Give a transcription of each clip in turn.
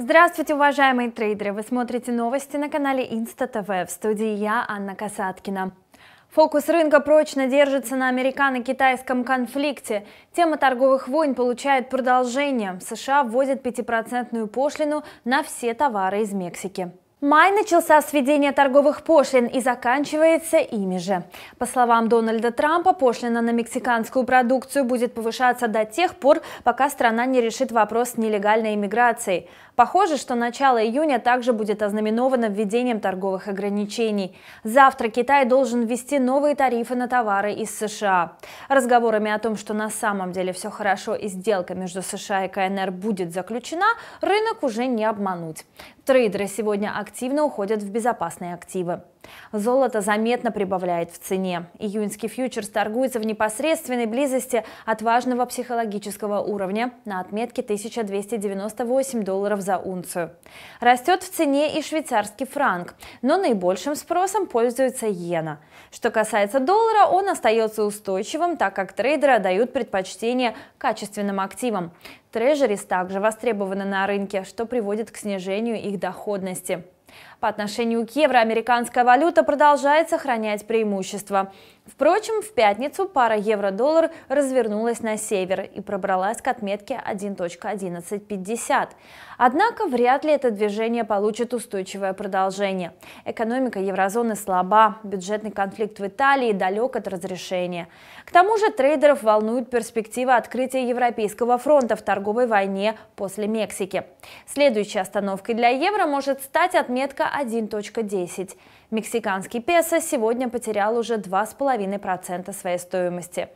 Здравствуйте, уважаемые трейдеры! Вы смотрите новости на канале Инста ТВ. В студии я, Анна Касаткина. Фокус рынка прочно держится на американо-китайском конфликте. Тема торговых войн получает продолжение. США вводят 5% пошлину на все товары из Мексики. Май начался с введения торговых пошлин и заканчивается ими же. По словам Дональда Трампа, пошлина на мексиканскую продукцию будет повышаться до тех пор, пока страна не решит вопрос с нелегальной иммиграцией. Похоже, что начало июня также будет ознаменовано введением торговых ограничений. Завтра Китай должен ввести новые тарифы на товары из США. Разговорами о том, что на самом деле все хорошо и сделка между США и КНР будет заключена, рынок уже не обмануть. Трейдеры сегодня активно активно уходят в безопасные активы. Золото заметно прибавляет в цене. Июньский фьючерс торгуется в непосредственной близости от важного психологического уровня на отметке 1298 долларов за унцию. Растет в цене и швейцарский франк, но наибольшим спросом пользуется иена. Что касается доллара, он остается устойчивым, так как трейдеры дают предпочтение качественным активам. Трежерис также востребованы на рынке, что приводит к снижению их доходности. По отношению к евро американская валюта продолжает сохранять преимущество. Впрочем, в пятницу пара евро-доллар развернулась на север и пробралась к отметке 1.1150. Однако вряд ли это движение получит устойчивое продолжение. Экономика еврозоны слаба, бюджетный конфликт в Италии далек от разрешения. К тому же трейдеров волнует перспектива открытия Европейского фронта в торговой войне после Мексики. Следующей остановкой для евро может стать отметка отметка 1.10. Мексиканский песо сегодня потерял уже 2,5% своей стоимости.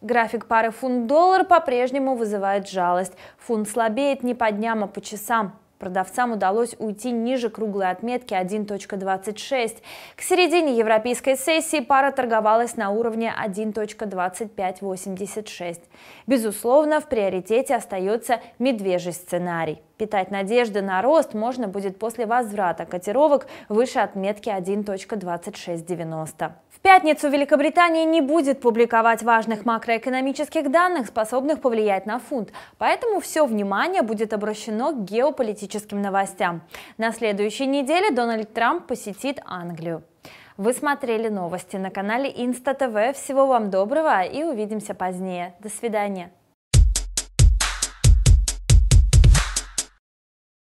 График пары фунт-доллар по-прежнему вызывает жалость. Фунт слабеет не по дням, а по часам. Продавцам удалось уйти ниже круглой отметки 1.26. К середине европейской сессии пара торговалась на уровне 1.2586. Безусловно, в приоритете остается медвежий сценарий. Питать надежды на рост можно будет после возврата котировок выше отметки 1.2690. В пятницу Великобритания не будет публиковать важных макроэкономических данных, способных повлиять на фунт, поэтому все внимание будет обращено к геополитическим политическим новостям. На следующей неделе Дональд Трамп посетит Англию. Вы смотрели новости на канале Инста ТВ. Всего вам доброго и увидимся позднее. До свидания.